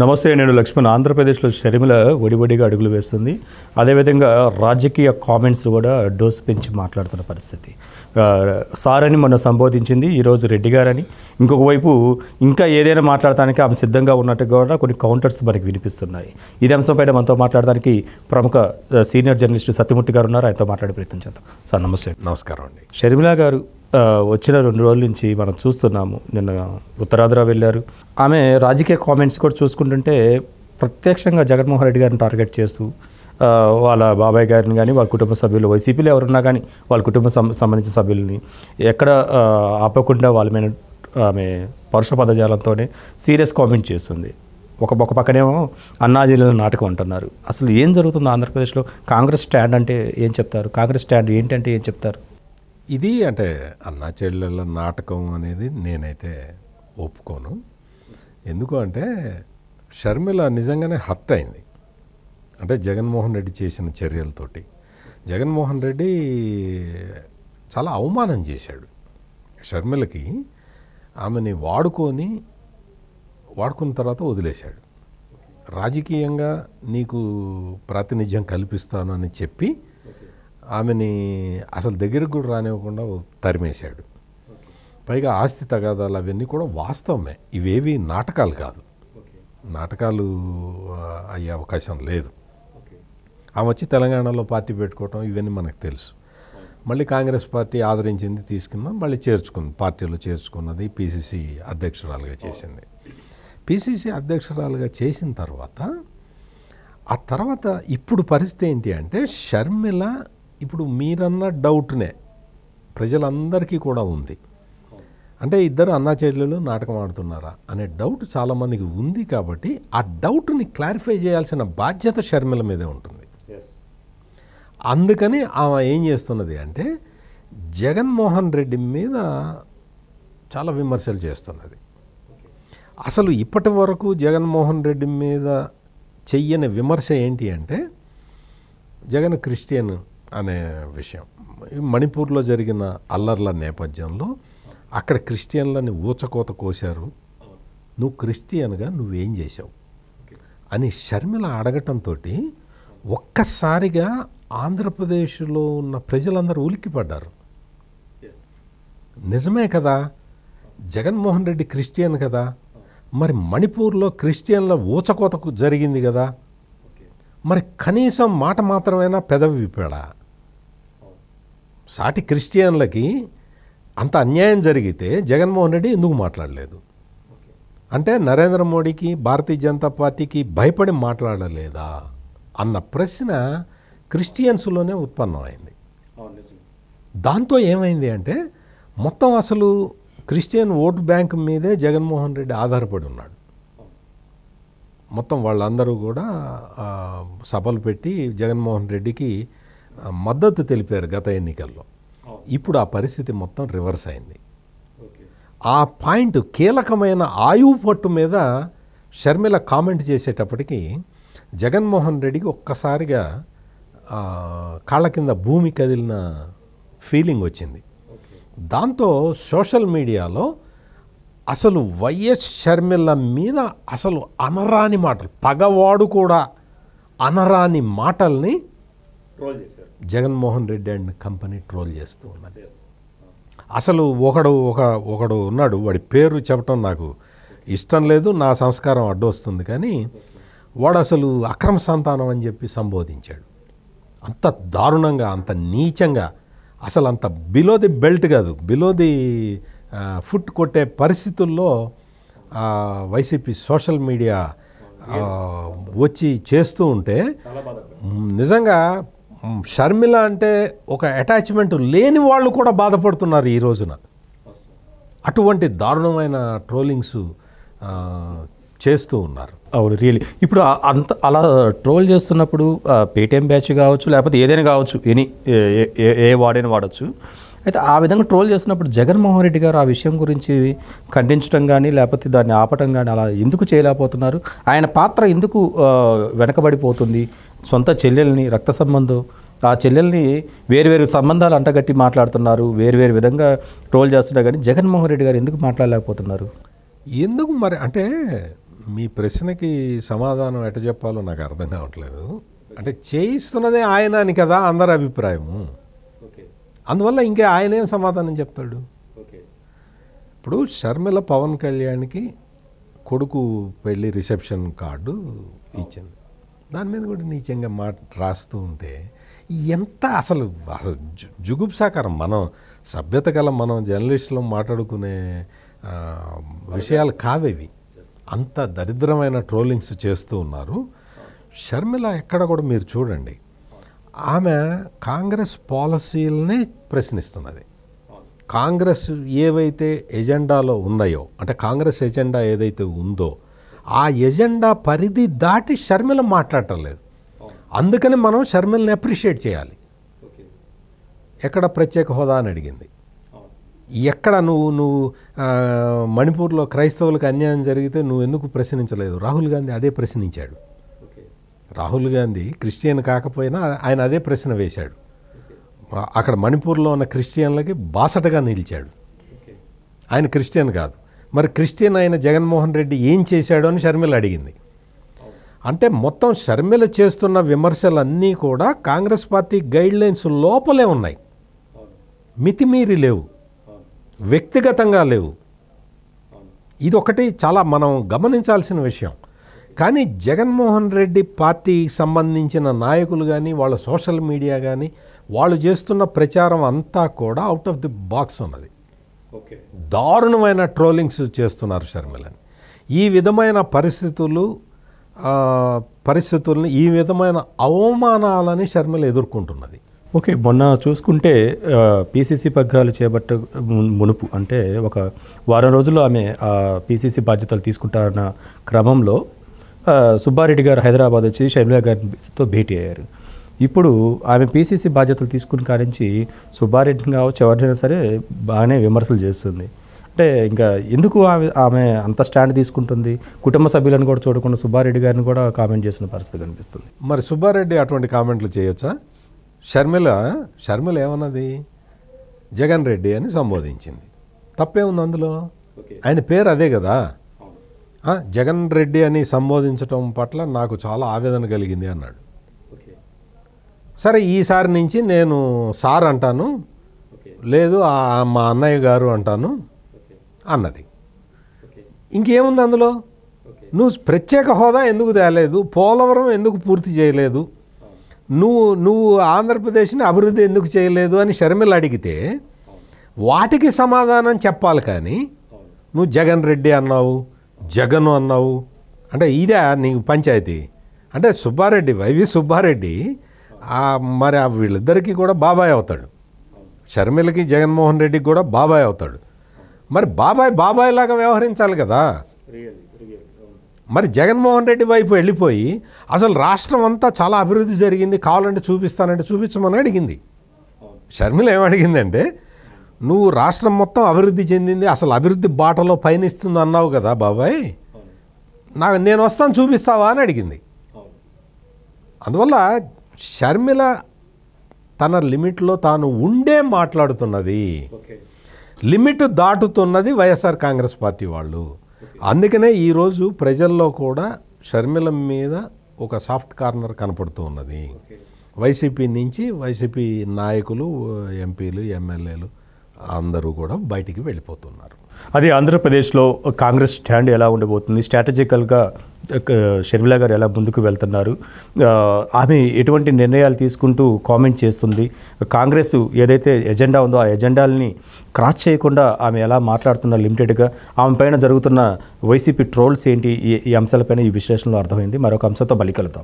నమస్తే నేను లక్ష్మణ్ ఆంధ్రప్రదేశ్లో షర్మిల ఒడిబడిగా అడుగులు వేస్తుంది అదేవిధంగా రాజకీయ కామెంట్స్ కూడా డోస్ పెంచి మాట్లాడుతున్న పరిస్థితి సార్ అని మొన్న సంబోధించింది ఈరోజు రెడ్డి గారని ఇంకొక వైపు ఇంకా ఏదైనా మాట్లాడటానికి ఆమె సిద్ధంగా ఉన్నట్టు కూడా కొన్ని కౌంటర్స్ మనకి వినిపిస్తున్నాయి ఇదే అంశంపైన మనతో మాట్లాడడానికి ప్రముఖ సీనియర్ జర్నలిస్ట్ సత్యమూర్తి గారు ఉన్నారు ఆయనతో మాట్లాడే ప్రయత్నం చేద్దాం సార్ నమస్తే నమస్కారం అండి షర్మిల గారు వచ్చిన రెండు రోజుల నుంచి మనం చూస్తున్నాము నిన్న ఉత్తరాంధ్ర వెళ్ళారు ఆమె రాజకీయ కామెంట్స్ కూడా చూసుకుంటుంటే ప్రత్యక్షంగా జగన్మోహన్ రెడ్డి గారిని టార్గెట్ చేస్తూ వాళ్ళ బాబాయ్ గారిని కానీ వాళ్ళ కుటుంబ సభ్యులు వైసీపీలో ఎవరున్నా కానీ వాళ్ళ కుటుంబ సంబంధించిన సభ్యులని ఎక్కడ ఆపకుండా వాళ్ళ మీద ఆమె పరుష పదజాలంతోనే సీరియస్ కామెంట్ చేస్తుంది ఒక ఒక పక్కనేమో అన్నా నాటకం అంటున్నారు అసలు ఏం జరుగుతుంది ఆంధ్రప్రదేశ్లో కాంగ్రెస్ స్టాండ్ అంటే ఏం చెప్తారు కాంగ్రెస్ స్టాండ్ ఏంటంటే ఏం చెప్తారు ఇది అంటే అన్న చెల్లెళ్ళ నాటకం అనేది నేనైతే ఒప్పుకోను ఎందుకు అంటే షర్మిల నిజంగానే హర్ట్ అయింది అంటే జగన్మోహన్ రెడ్డి చేసిన చర్యలతోటి జగన్మోహన్ రెడ్డి చాలా అవమానం చేశాడు షర్మిలకి ఆమెని వాడుకొని వాడుకున్న తర్వాత వదిలేశాడు రాజకీయంగా నీకు ప్రాతినిధ్యం కల్పిస్తాను అని చెప్పి ఆమెని అసలు దగ్గరకు కూడా రానివ్వకుండా తరిమేశాడు పైగా ఆస్తి తగాదాలు అవన్నీ కూడా వాస్తవమే ఇవేవి నాటకాలు కాదు నాటకాలు అయ్యే అవకాశం లేదు ఆమె వచ్చి తెలంగాణలో పార్టీ పెట్టుకోవటం ఇవన్నీ మనకు తెలుసు మళ్ళీ కాంగ్రెస్ పార్టీ ఆదరించింది తీసుకుందాం మళ్ళీ చేర్చుకుంది పార్టీలో చేర్చుకున్నది పిసిసి అధ్యక్షురాలుగా చేసింది పిసిసి అధ్యక్షురాలుగా చేసిన తర్వాత ఆ తర్వాత ఇప్పుడు పరిస్థితి ఏంటి అంటే షర్మిల ఇప్పుడు మీరన్న డౌట్నే ప్రజలందరికీ కూడా ఉంది అంటే ఇద్దరు అన్నా చెల్లెలు నాటకం ఆడుతున్నారా అనే డౌట్ చాలామందికి ఉంది కాబట్టి ఆ డౌట్ని క్లారిఫై చేయాల్సిన బాధ్యత షర్మిల మీదే ఉంటుంది అందుకని ఆమె ఏం చేస్తున్నది అంటే జగన్మోహన్ రెడ్డి మీద చాలా విమర్శలు చేస్తున్నది అసలు ఇప్పటి వరకు జగన్మోహన్ రెడ్డి మీద చెయ్యని విమర్శ ఏంటి అంటే జగన్ క్రిస్టియన్ అనే విషయం మణిపూర్లో జరిగిన అల్లర్ల నేపథ్యంలో అక్కడ క్రిస్టియన్లని ఊచకోత కోశారు నువ్వు క్రిస్టియన్గా నువ్వేం చేశావు అని షర్మిల అడగటంతో ఒక్కసారిగా ఆంధ్రప్రదేశ్లో ఉన్న ప్రజలందరూ ఉలిక్కిపడ్డారు నిజమే కదా జగన్మోహన్ రెడ్డి క్రిస్టియన్ కదా మరి మణిపూర్లో క్రిస్టియన్ల ఊచకోతకు జరిగింది కదా మరి కనీసం మాట మాత్రమైనా పెదవి విప్పాడా సాటి క్రిస్టియన్లకి అంత అన్యాయం జరిగితే జగన్మోహన్ రెడ్డి ఎందుకు మాట్లాడలేదు అంటే నరేంద్ర మోడీకి భారతీయ జనతా పార్టీకి భయపడి మాట్లాడలేదా అన్న ప్రశ్న క్రిస్టియన్స్లోనే ఉత్పన్నమైంది దాంతో ఏమైంది అంటే మొత్తం అసలు క్రిస్టియన్ ఓటు బ్యాంక్ మీదే జగన్మోహన్ రెడ్డి ఆధారపడి ఉన్నాడు మొత్తం వాళ్ళందరూ కూడా సభలు పెట్టి జగన్మోహన్ రెడ్డికి మద్దతు తెలిపారు గత ఎన్నికల్లో ఇప్పుడు ఆ పరిస్థితి మొత్తం రివర్స్ అయింది ఆ పాయింట్ కీలకమైన ఆయువు పట్టు మీద షర్మిల కామెంట్ చేసేటప్పటికి జగన్మోహన్ రెడ్డికి ఒక్కసారిగా కాళ్ళ కింద భూమి కదిలిన ఫీలింగ్ వచ్చింది దాంతో సోషల్ మీడియాలో అసలు వైఎస్ షర్మిల మీద అసలు అనరాని మాటలు పగవాడు కూడా అనరాని మాటల్ని ట్రోల్ చేశారు Jaganmohan Reddy and company troll చేస్తూ ఉన్నది అసలు ఒకడు ఒక ఒకడు ఉన్నాడు వాడి పేరు చెప్పడం నాకు ఇష్టం లేదు నా సంస్కారం అడ్డు వస్తుంది కానీ వాడు అసలు అక్రమ సంతానం అని చెప్పి సంబోధించాడు అంత దారుణంగా అంత నీచంగా అసలు అంత బిలో ది బెల్ట్ కాదు బిలో ది ఫుట్ కొట్టే పరిస్థితుల్లో వైసీపీ సోషల్ మీడియా వచ్చి చేస్తూ ఉంటే నిజంగా షర్మిల అంటే ఒక అటాచ్మెంట్ లేని వాళ్ళు కూడా బాధపడుతున్నారు ఈ రోజున అటువంటి దారుణమైన ట్రోలింగ్స్ చేస్తూ ఉన్నారు అవును రియలీ ఇప్పుడు అంత అలా ట్రోల్ చేస్తున్నప్పుడు పేటిఎం బ్యాచ్ కావచ్చు లేకపోతే ఏదైనా కావచ్చు ఎనీ ఏ వాడైనా వాడచ్చు అయితే ఆ విధంగా ట్రోల్ చేస్తున్నప్పుడు జగన్మోహన్ రెడ్డి గారు ఆ విషయం గురించి ఖండించడం కానీ లేకపోతే దాన్ని ఆపటం కానీ అలా ఎందుకు చేయలేకపోతున్నారు ఆయన పాత్ర ఎందుకు వెనకబడిపోతుంది సొంత చెల్లెల్ని రక్త సంబంధం ఆ చెల్లెల్ని వేరువేరు సంబంధాలు అంటగట్టి మాట్లాడుతున్నారు వేరువేరు విధంగా ట్రోల్ చేస్తున్నారు కానీ జగన్మోహన్ రెడ్డి గారు ఎందుకు మాట్లాడలేకపోతున్నారు ఎందుకు మరి అంటే మీ ప్రశ్నకి సమాధానం ఎట చెప్పాలో నాకు అర్థం కావట్లేదు అంటే చేయిస్తున్నదే ఆయన అని కదా అందరి అభిప్రాయము అందువల్ల ఇంకా ఆయనేం సమాధానం చెప్తాడు ఇప్పుడు షర్మిల పవన్ కళ్యాణ్కి కొడుకు పెళ్ళి రిసెప్షన్ కార్డు ఇచ్చింది దాని మీద కూడా నీచంగా మాట రాస్తూ ఉంటే ఎంత అసలు అసలు జుగుప్సాకరం మనం సభ్యత గల మనం జర్నలిస్టులో మాట్లాడుకునే విషయాలు కావేవి అంత దరిద్రమైన ట్రోలింగ్స్ చేస్తూ ఉన్నారు షర్మిల ఎక్కడ కూడా మీరు చూడండి ఆమె కాంగ్రెస్ పాలసీలనే ప్రశ్నిస్తున్నది కాంగ్రెస్ ఏవైతే ఎజెండాలో ఉన్నాయో అంటే కాంగ్రెస్ ఎజెండా ఏదైతే ఉందో ఆ ఎజెండా పరిధి దాటి షర్మిల మాట్లాడటం లేదు అందుకని మనం షర్మిలని అప్రిషియేట్ చేయాలి ఎక్కడ ప్రత్యేక హోదా అని అడిగింది ఎక్కడ నువ్వు నువ్వు మణిపూర్లో క్రైస్తవులకు అన్యాయం జరిగితే నువ్వు ఎందుకు ప్రశ్నించలేదు రాహుల్ గాంధీ అదే ప్రశ్నించాడు రాహుల్ గాంధీ క్రిస్టియన్ కాకపోయినా ఆయన అదే ప్రశ్న వేశాడు అక్కడ మణిపూర్లో ఉన్న క్రిస్టియన్లకి బాసటగా నిలిచాడు ఆయన క్రిస్టియన్ కాదు మరి క్రిస్టియన్ ఆయన జగన్మోహన్ రెడ్డి ఏం చేశాడు అని షర్మిల అడిగింది అంటే మొత్తం షర్మిల చేస్తున్న విమర్శలన్నీ కూడా కాంగ్రెస్ పార్టీ గైడ్లైన్స్ లోపలే ఉన్నాయి మితిమీరి లేవు వ్యక్తిగతంగా లేవు ఇది ఒకటి చాలా మనం గమనించాల్సిన విషయం కానీ జగన్మోహన్ రెడ్డి పార్టీకి సంబంధించిన నాయకులు కానీ వాళ్ళ సోషల్ మీడియా కానీ వాళ్ళు చేస్తున్న ప్రచారం అంతా కూడా అవుట్ ఆఫ్ ది బాక్స్ ఉన్నది ఓకే దారుణమైన ట్రోలింగ్స్ చేస్తున్నారు షర్మిలని ఈ విధమైన పరిస్థితులు పరిస్థితుల్ని ఈ విధమైన అవమానాలని షర్మిల ఎదుర్కొంటున్నది ఓకే మొన్న చూసుకుంటే పీసీసీ పగ్గాలు చేపట్ట మునుపు అంటే ఒక వారం రోజుల్లో ఆమె పీసీసీ బాధ్యతలు తీసుకుంటారన్న క్రమంలో సుబ్బారెడ్డి గారు హైదరాబాద్ వచ్చి షర్మిలా గారితో భేటీ అయ్యారు ఇప్పుడు ఆమె పీసీసీ బాధ్యతలు తీసుకుని కానించి సుబ్బారెడ్డిని కావచ్చు ఎవరినైనా సరే బాగానే విమర్శలు చేస్తుంది అంటే ఇంకా ఎందుకు ఆమె ఆమె అంత స్టాండ్ తీసుకుంటుంది కుటుంబ సభ్యులను కూడా చూడకుండా సుబ్బారెడ్డి గారిని కూడా కామెంట్ చేసిన పరిస్థితి కనిపిస్తుంది మరి సుబ్బారెడ్డి అటువంటి కామెంట్లు చేయొచ్చా షర్మిల షర్మిల ఏమన్నది జగన్ రెడ్డి అని సంబోధించింది తప్పే ఉంది అందులో ఆయన పేరు అదే కదా జగన్ రెడ్డి అని సంబోధించటం పట్ల నాకు చాలా ఆవేదన కలిగింది అన్నాడు సరే ఈసారి నుంచి నేను సార్ అంటాను లేదు మా అన్నయ్య గారు అంటాను అన్నది ఇంకేముంది అందులో నువ్వు ప్రత్యేక హోదా ఎందుకు తేలేదు పోలవరం ఎందుకు పూర్తి చేయలేదు నువ్వు నువ్వు ఆంధ్రప్రదేశ్ని అభివృద్ధి ఎందుకు చేయలేదు అని షర్మిల అడిగితే వాటికి సమాధానం చెప్పాలి కానీ నువ్వు జగన్ రెడ్డి అన్నావు జగన్ అన్నావు అంటే ఇదే నీకు పంచాయతీ అంటే సుబ్బారెడ్డి వైవి సుబ్బారెడ్డి మరి ఆ వీళ్ళిద్దరికీ కూడా బాబాయ్ అవుతాడు షర్మిలకి జగన్మోహన్ రెడ్డికి కూడా బాబాయ్ అవుతాడు మరి బాబాయ్ బాబాయ్ లాగా వ్యవహరించాలి కదా మరి జగన్మోహన్ రెడ్డి వైపు వెళ్ళిపోయి అసలు రాష్ట్రం అంతా చాలా అభివృద్ధి జరిగింది కావాలంటే చూపిస్తానంటే చూపించమని అడిగింది షర్మిల ఏమడిగిందంటే నువ్వు రాష్ట్రం మొత్తం అభివృద్ధి చెందింది అసలు అభివృద్ధి బాటలో పయనిస్తుంది అన్నావు కదా బాబాయ్ నా నేను వస్తాను చూపిస్తావా అని అడిగింది అందువల్ల షర్మిల తన లిమిట్లో తాను ఉండే మాట్లాడుతున్నది లిమిట్ దాటుతున్నది వైఎస్ఆర్ కాంగ్రెస్ పార్టీ వాళ్ళు అందుకనే ఈరోజు ప్రజల్లో కూడా షర్మిల మీద ఒక సాఫ్ట్ కార్నర్ కనపడుతూ ఉన్నది వైసీపీ నుంచి వైసీపీ నాయకులు ఎంపీలు ఎమ్మెల్యేలు అందరూ కూడా బయటికి వెళ్ళిపోతున్నారు అది ఆంధ్రప్రదేశ్లో కాంగ్రెస్ స్టాండ్ ఎలా ఉండబోతుంది స్ట్రాటజికల్గా షర్మిలా గారు ఎలా ముందుకు వెళ్తున్నారు ఆమె ఎటువంటి నిర్ణయాలు తీసుకుంటూ కామెంట్ చేస్తుంది కాంగ్రెస్ ఏదైతే ఎజెండా ఉందో ఆ ఎజెండాలని క్రాస్ చేయకుండా ఆమె ఎలా మాట్లాడుతున్న లిమిటెడ్గా ఆమె పైన జరుగుతున్న వైసీపీ ట్రోల్స్ ఏంటి ఈ అంశాలపైన ఈ విశ్లేషణలో అర్థమైంది మరొక అంశంతో బలి